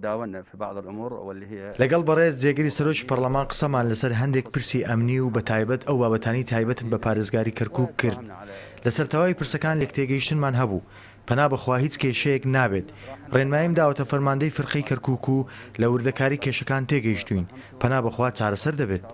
داونا في بعض الأمور واللي هي لەگەڵ بەڕێز جێگری سەرۆکی پەرلەمان قسەمان لەسەر هەندێک پرسی ئەمنی و بە تایبەت ئەو بابەتانی تایبەتن بە پارێزگاری کەرکک کرد لەسەر تەواوی پرسەکان لێک تێگەیشتنمان هەبوو پنا بەخوا هیچ کێشەیەک نابێت ڕێنمایم داوەتە فەرماندەی فرقی کەرکک و لە وردەکاری کێشەکان تێگەیشتوین پنا بەخوا چارەسەر دەبێت.